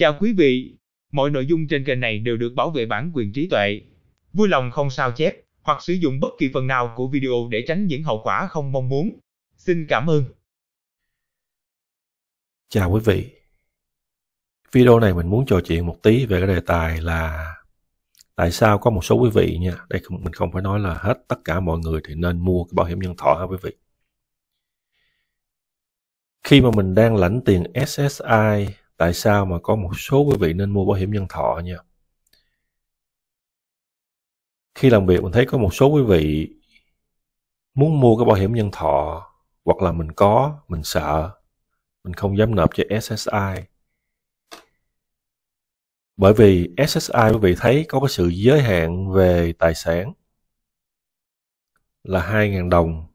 Chào quý vị, mọi nội dung trên kênh này đều được bảo vệ bản quyền trí tuệ. Vui lòng không sao chép hoặc sử dụng bất kỳ phần nào của video để tránh những hậu quả không mong muốn. Xin cảm ơn. Chào quý vị. Video này mình muốn trò chuyện một tí về cái đề tài là tại sao có một số quý vị nha, đây mình không phải nói là hết tất cả mọi người thì nên mua cái bảo hiểm nhân thọ ha quý vị. Khi mà mình đang lãnh tiền SSI tại sao mà có một số quý vị nên mua bảo hiểm nhân thọ nha khi làm việc mình thấy có một số quý vị muốn mua cái bảo hiểm nhân thọ hoặc là mình có mình sợ mình không dám nộp cho ssi bởi vì ssi quý vị thấy có cái sự giới hạn về tài sản là 2.000 đồng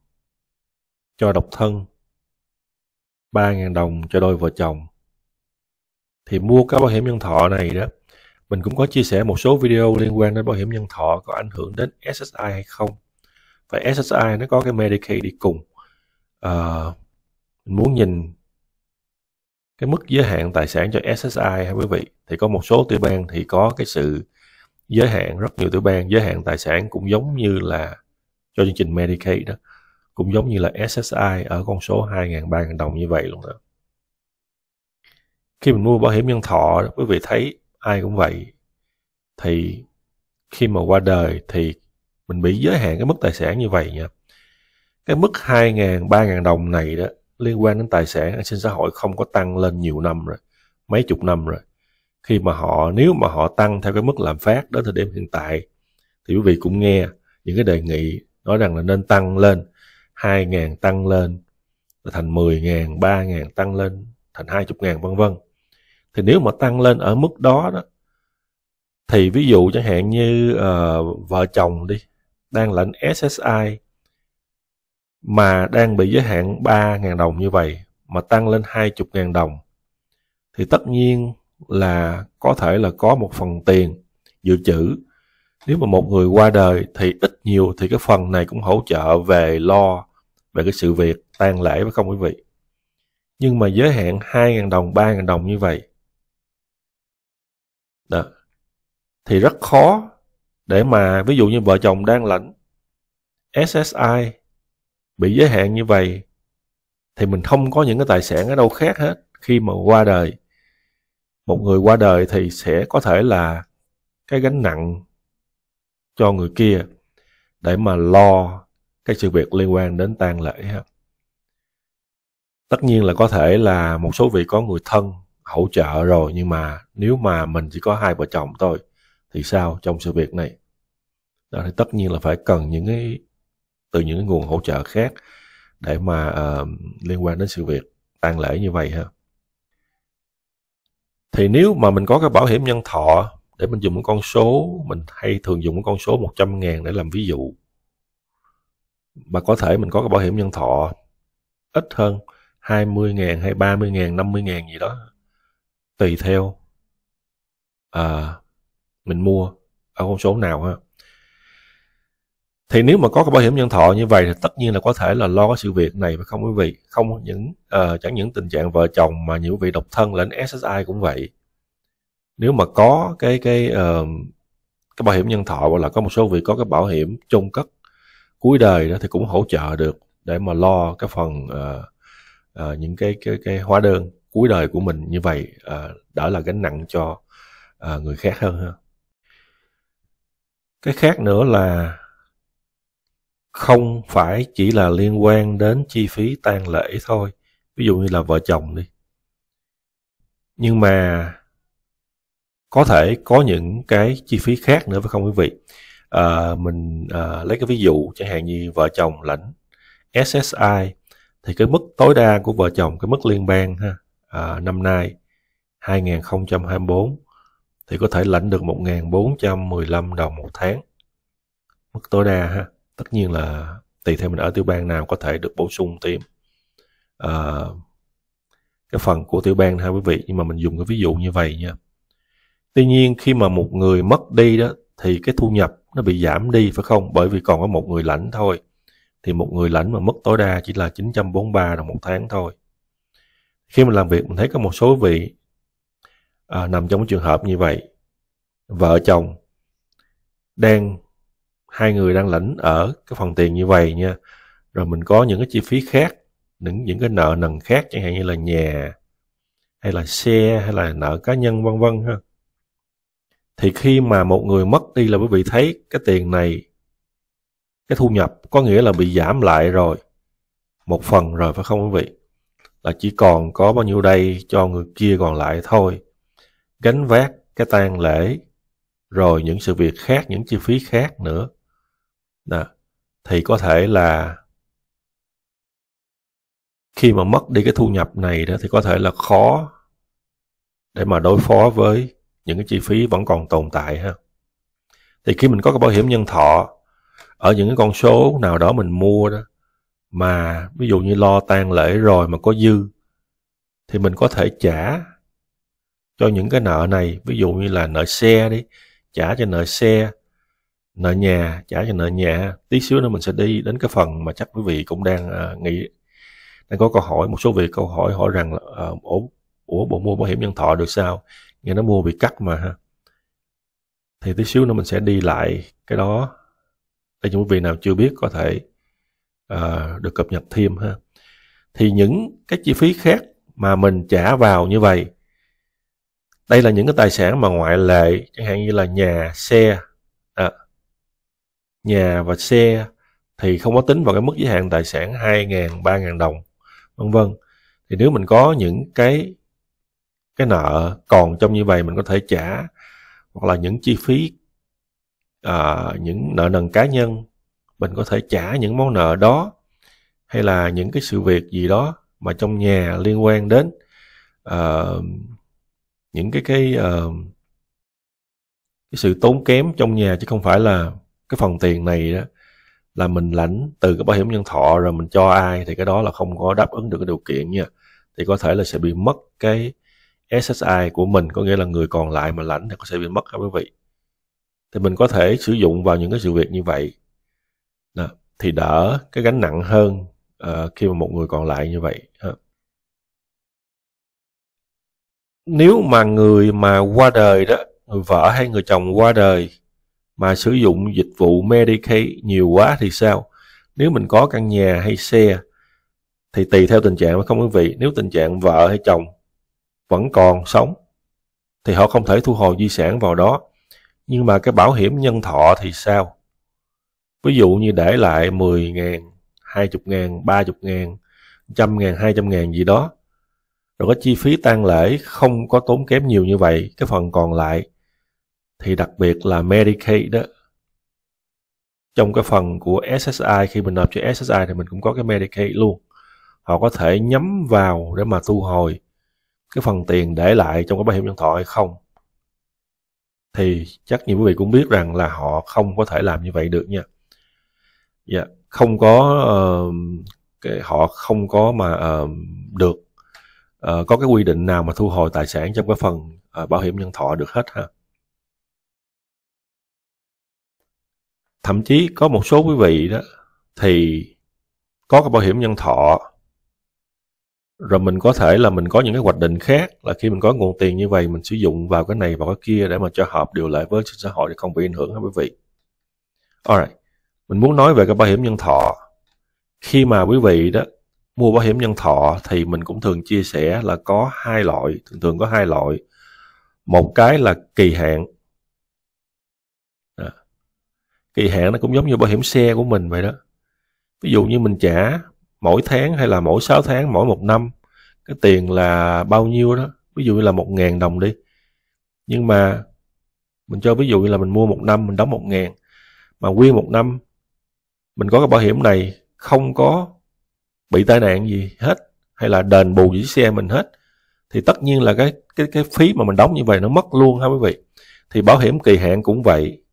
cho độc thân, 3.000 đồng cho đôi vợ chồng, thì mua cái bảo hiểm nhân thọ này đó mình cũng có chia sẻ một số video liên quan đến bảo hiểm nhân thọ có ảnh hưởng đến SSI hay không và SSI nó có cái Medicaid đi cùng à, mình muốn nhìn cái mức giới hạn tài sản cho SSI ha quý vị thì có một số tiểu bang thì có cái sự giới hạn rất nhiều tiểu bang giới hạn tài sản cũng giống như là cho chương trình Medicaid đó cũng giống như là SSI ở con số 2.000 3.000 đồng như vậy luôn đó khi mình mua bảo hiểm nhân thọ quý vị thấy ai cũng vậy thì khi mà qua đời thì mình bị giới hạn cái mức tài sản như vậy nha cái mức 2.000, 3.000 đồng này đó liên quan đến tài sản an sinh xã hội không có tăng lên nhiều năm rồi mấy chục năm rồi khi mà họ nếu mà họ tăng theo cái mức lạm phát đến thời điểm hiện tại thì quý vị cũng nghe những cái đề nghị nói rằng là nên tăng lên 2.000 tăng lên thành 10.000, 3.000 tăng lên thành 20.000 vân vân thì nếu mà tăng lên ở mức đó đó thì ví dụ chẳng hạn như uh, vợ chồng đi đang lệnh SSI mà đang bị giới hạn 3.000 đồng như vậy mà tăng lên 20.000 đồng thì tất nhiên là có thể là có một phần tiền dự trữ nếu mà một người qua đời thì ít nhiều thì cái phần này cũng hỗ trợ về lo về cái sự việc tang lễ với không quý vị nhưng mà giới hạn 2.000 đồng 3.000 đồng như vậy thì rất khó để mà ví dụ như vợ chồng đang lãnh SSI bị giới hạn như vậy thì mình không có những cái tài sản ở đâu khác hết khi mà qua đời một người qua đời thì sẽ có thể là cái gánh nặng cho người kia để mà lo cái sự việc liên quan đến tang lễ ha tất nhiên là có thể là một số vị có người thân hỗ trợ rồi nhưng mà nếu mà mình chỉ có hai vợ chồng thôi thì sao trong sự việc này đó thì tất nhiên là phải cần những cái từ những cái nguồn hỗ trợ khác để mà uh, liên quan đến sự việc tang lễ như vậy ha thì nếu mà mình có cái bảo hiểm nhân thọ để mình dùng một con số mình hay thường dùng một con số 100 ngàn để làm ví dụ mà có thể mình có cái bảo hiểm nhân thọ ít hơn 20 ngàn hay 30 ngàn 50 ngàn gì đó tùy theo à, mình mua ở con số nào ha thì nếu mà có cái bảo hiểm nhân thọ như vậy thì tất nhiên là có thể là lo cái sự việc này phải không quý vị không những uh, chẳng những tình trạng vợ chồng mà nhiều vị độc thân lẫn SSI cũng vậy nếu mà có cái cái uh, cái bảo hiểm nhân thọ hoặc là có một số vị có cái bảo hiểm chung cất cuối đời đó thì cũng hỗ trợ được để mà lo cái phần uh, uh, những cái cái cái hóa đơn cuối đời của mình như vậy uh, đỡ là gánh nặng cho uh, người khác hơn ha cái khác nữa là không phải chỉ là liên quan đến chi phí tang lễ thôi ví dụ như là vợ chồng đi nhưng mà có thể có những cái chi phí khác nữa phải không quý vị à, mình à, lấy cái ví dụ chẳng hạn như vợ chồng lãnh SSI thì cái mức tối đa của vợ chồng cái mức liên bang ha à, năm nay 2024 thì có thể lãnh được 1.415 đồng một tháng. Mức tối đa ha. Tất nhiên là tùy theo mình ở tiểu bang nào có thể được bổ sung thêm à, cái phần của tiểu bang ha quý vị nhưng mà mình dùng cái ví dụ như vậy nha tuy nhiên khi mà một người mất đi đó thì cái thu nhập nó bị giảm đi phải không bởi vì còn có một người lãnh thôi thì một người lãnh mà mất tối đa chỉ là 943 đồng một tháng thôi khi mình làm việc mình thấy có một số vị à, nằm trong trường hợp như vậy vợ chồng đang hai người đang lãnh ở cái phần tiền như vậy nha rồi mình có những cái chi phí khác những những cái nợ nần khác chẳng hạn như là nhà hay là xe hay là nợ cá nhân vân vân ha thì khi mà một người mất đi là quý vị thấy cái tiền này cái thu nhập có nghĩa là bị giảm lại rồi một phần rồi phải không quý vị là chỉ còn có bao nhiêu đây cho người kia còn lại thôi gánh vác cái tang lễ rồi những sự việc khác những chi phí khác nữa đó. thì có thể là khi mà mất đi cái thu nhập này đó thì có thể là khó để mà đối phó với những cái chi phí vẫn còn tồn tại ha thì khi mình có cái bảo hiểm nhân thọ ở những cái con số nào đó mình mua đó mà ví dụ như lo tang lễ rồi mà có dư thì mình có thể trả cho những cái nợ này ví dụ như là nợ xe đi trả cho nợ xe nợ nhà trả cho nợ nhà tí xíu nữa mình sẽ đi đến cái phần mà chắc quý vị cũng đang uh, nghĩ đang có câu hỏi một số vị câu hỏi hỏi rằng là uh, ủa, ủa bộ mua bảo hiểm nhân thọ được sao nghe nó mua bị cắt mà ha thì tí xíu nữa mình sẽ đi lại cái đó để những quý vị nào chưa biết có thể uh, được cập nhật thêm ha thì những cái chi phí khác mà mình trả vào như vậy đây là những cái tài sản mà ngoại lệ chẳng hạn như là nhà xe à, nhà và xe thì không có tính vào cái mức giới hạn tài sản 2.000, 3.000 đồng vân vân thì nếu mình có những cái cái nợ còn trong như vậy mình có thể trả hoặc là những chi phí à, những nợ nần cá nhân mình có thể trả những món nợ đó hay là những cái sự việc gì đó mà trong nhà liên quan đến uh, những cái cái uh, cái sự tốn kém trong nhà chứ không phải là cái phần tiền này đó là mình lãnh từ cái bảo hiểm nhân thọ rồi mình cho ai thì cái đó là không có đáp ứng được cái điều kiện nha thì có thể là sẽ bị mất cái SSI của mình có nghĩa là người còn lại mà lãnh thì có sẽ bị mất các quý vị thì mình có thể sử dụng vào những cái sự việc như vậy đó. thì đỡ cái gánh nặng hơn uh, khi mà một người còn lại như vậy ha nếu mà người mà qua đời đó người vợ hay người chồng qua đời mà sử dụng dịch vụ Medicaid nhiều quá thì sao nếu mình có căn nhà hay xe thì tùy theo tình trạng không quý vị nếu tình trạng vợ hay chồng vẫn còn sống thì họ không thể thu hồi di sản vào đó nhưng mà cái bảo hiểm nhân thọ thì sao ví dụ như để lại 10 ngàn 20 ngàn 30 ngàn 100 ngàn 200 ngàn gì đó rồi có chi phí tang lễ không có tốn kém nhiều như vậy cái phần còn lại thì đặc biệt là Medicaid đó trong cái phần của SSI khi mình nộp cho SSI thì mình cũng có cái Medicaid luôn họ có thể nhắm vào để mà thu hồi cái phần tiền để lại trong cái bảo hiểm nhân thọ hay không thì chắc nhiều quý vị cũng biết rằng là họ không có thể làm như vậy được nha dạ yeah, không có uh, cái, họ không có mà uh, được Ờ, có cái quy định nào mà thu hồi tài sản trong cái phần uh, bảo hiểm nhân thọ được hết ha thậm chí có một số quý vị đó thì có cái bảo hiểm nhân thọ rồi mình có thể là mình có những cái hoạch định khác là khi mình có nguồn tiền như vậy mình sử dụng vào cái này vào cái kia để mà cho hợp điều lệ với xã hội để không bị ảnh hưởng hả quý vị alright mình muốn nói về cái bảo hiểm nhân thọ khi mà quý vị đó mua bảo hiểm nhân thọ thì mình cũng thường chia sẻ là có hai loại thường thường có hai loại một cái là kỳ hạn à, kỳ hạn nó cũng giống như bảo hiểm xe của mình vậy đó ví dụ như mình trả mỗi tháng hay là mỗi 6 tháng mỗi một năm cái tiền là bao nhiêu đó ví dụ như là một ngàn đồng đi nhưng mà mình cho ví dụ như là mình mua một năm mình đóng một ngàn mà nguyên một năm mình có cái bảo hiểm này không có bị tai nạn gì hết hay là đền bù với xe mình hết thì tất nhiên là cái cái cái phí mà mình đóng như vậy nó mất luôn ha quý vị thì bảo hiểm kỳ hạn cũng vậy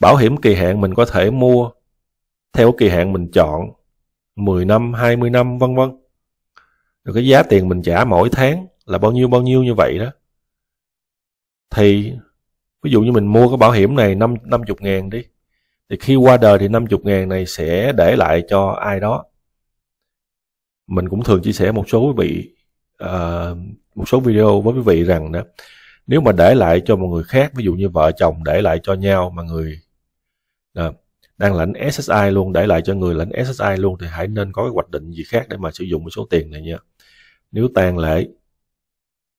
bảo hiểm kỳ hạn mình có thể mua theo kỳ hạn mình chọn 10 năm, 20 năm vân vân. Rồi cái giá tiền mình trả mỗi tháng là bao nhiêu bao nhiêu như vậy đó. Thì ví dụ như mình mua cái bảo hiểm này năm năm chục ngàn đi. Thì khi qua đời thì năm chục ngàn này sẽ để lại cho ai đó mình cũng thường chia sẻ một số quý vị uh, một số video với quý vị rằng đó nếu mà để lại cho một người khác ví dụ như vợ chồng để lại cho nhau mà người à, đang lãnh SSI luôn để lại cho người lãnh SSI luôn thì hãy nên có cái hoạch định gì khác để mà sử dụng cái số tiền này nha nếu tàn lễ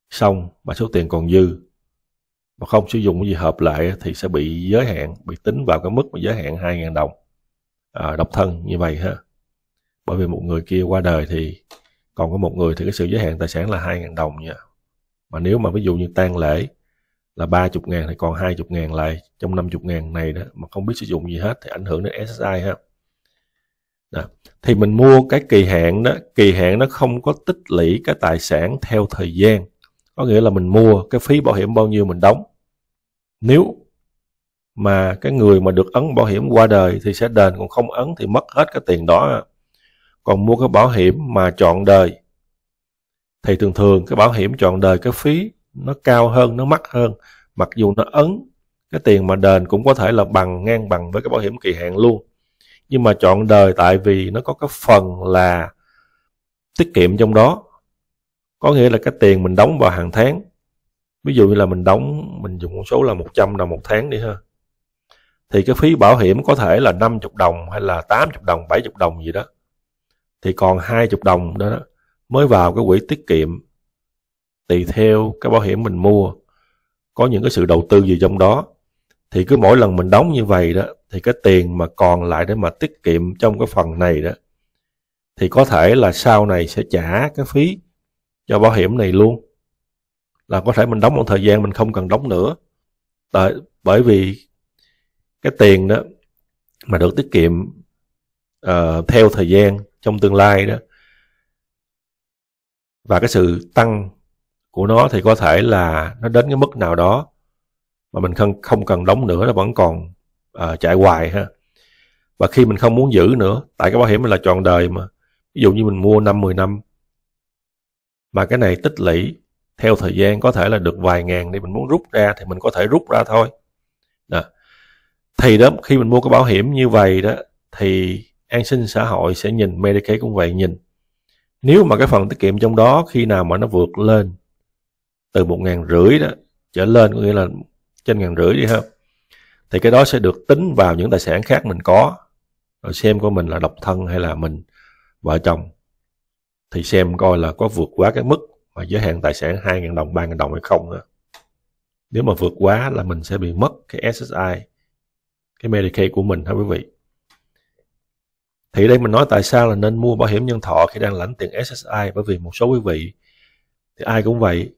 xong mà số tiền còn dư mà không sử dụng cái gì hợp lại thì sẽ bị giới hạn bị tính vào cái mức mà giới hạn 2.000 đồng à, độc thân như vậy ha bởi vì một người kia qua đời thì còn có một người thì cái sự giới hạn tài sản là 2.000 đồng nha mà nếu mà ví dụ như tang lễ là 30 ngàn thì còn 20 ngàn lại trong 50 ngàn này đó mà không biết sử dụng gì hết thì ảnh hưởng đến SSI ha đó. thì mình mua cái kỳ hạn đó kỳ hạn nó không có tích lũy cái tài sản theo thời gian có nghĩa là mình mua cái phí bảo hiểm bao nhiêu mình đóng nếu mà cái người mà được ấn bảo hiểm qua đời thì sẽ đền còn không ấn thì mất hết cái tiền đó còn mua cái bảo hiểm mà chọn đời thì thường thường cái bảo hiểm chọn đời cái phí nó cao hơn nó mắc hơn mặc dù nó ấn cái tiền mà đền cũng có thể là bằng ngang bằng với cái bảo hiểm kỳ hạn luôn nhưng mà chọn đời tại vì nó có cái phần là tiết kiệm trong đó có nghĩa là cái tiền mình đóng vào hàng tháng ví dụ như là mình đóng mình dùng con số là 100 đồng một tháng đi ha thì cái phí bảo hiểm có thể là 50 đồng hay là 80 đồng 70 đồng gì đó thì còn 20 đồng đó, mới vào cái quỹ tiết kiệm tùy theo cái bảo hiểm mình mua có những cái sự đầu tư gì trong đó thì cứ mỗi lần mình đóng như vậy đó thì cái tiền mà còn lại để mà tiết kiệm trong cái phần này đó thì có thể là sau này sẽ trả cái phí cho bảo hiểm này luôn là có thể mình đóng một thời gian mình không cần đóng nữa tại bởi vì cái tiền đó mà được tiết kiệm uh, theo thời gian trong tương lai đó và cái sự tăng của nó thì có thể là nó đến cái mức nào đó mà mình không không cần đóng nữa nó vẫn còn uh, ờ, chạy hoài ha và khi mình không muốn giữ nữa tại cái bảo hiểm là trọn đời mà ví dụ như mình mua năm 10 năm mà cái này tích lũy theo thời gian có thể là được vài ngàn thì mình muốn rút ra thì mình có thể rút ra thôi đó. thì đó khi mình mua cái bảo hiểm như vậy đó thì an sinh xã hội sẽ nhìn Medicare cũng vậy nhìn nếu mà cái phần tiết kiệm trong đó khi nào mà nó vượt lên từ một ngàn rưỡi đó trở lên có nghĩa là trên ngàn rưỡi đi ha thì cái đó sẽ được tính vào những tài sản khác mình có rồi xem của mình là độc thân hay là mình vợ chồng thì xem coi là có vượt quá cái mức mà giới hạn tài sản 2.000 đồng, 3.000 đồng hay không đó. Nếu mà vượt quá là mình sẽ bị mất cái SSI, cái Medicaid của mình hả quý vị? Thì đây mình nói tại sao là nên mua bảo hiểm nhân thọ khi đang lãnh tiền SSI bởi vì một số quý vị thì ai cũng vậy.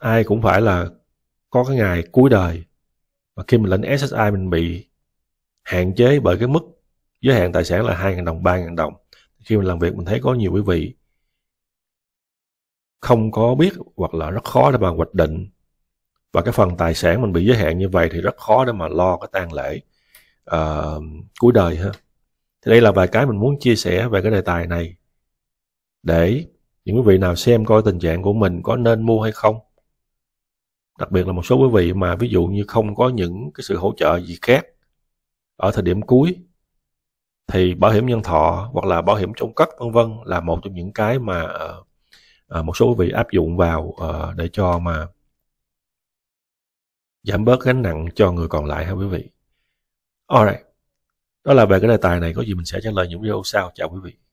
Ai cũng phải là có cái ngày cuối đời mà khi mình lãnh SSI mình bị hạn chế bởi cái mức giới hạn tài sản là 2.000 đồng, 3.000 đồng. Khi mình làm việc mình thấy có nhiều quý vị không có biết hoặc là rất khó để mà hoạch định và cái phần tài sản mình bị giới hạn như vậy thì rất khó để mà lo cái tang lễ uh, cuối đời ha thì đây là vài cái mình muốn chia sẻ về cái đề tài này để những quý vị nào xem coi tình trạng của mình có nên mua hay không. Đặc biệt là một số quý vị mà ví dụ như không có những cái sự hỗ trợ gì khác ở thời điểm cuối thì bảo hiểm nhân thọ hoặc là bảo hiểm trông cất vân vân là một trong những cái mà uh, một số quý vị áp dụng vào uh, để cho mà giảm bớt gánh nặng cho người còn lại ha quý vị. Alright đó là về cái đề tài này có gì mình sẽ trả lời những video sau chào quý vị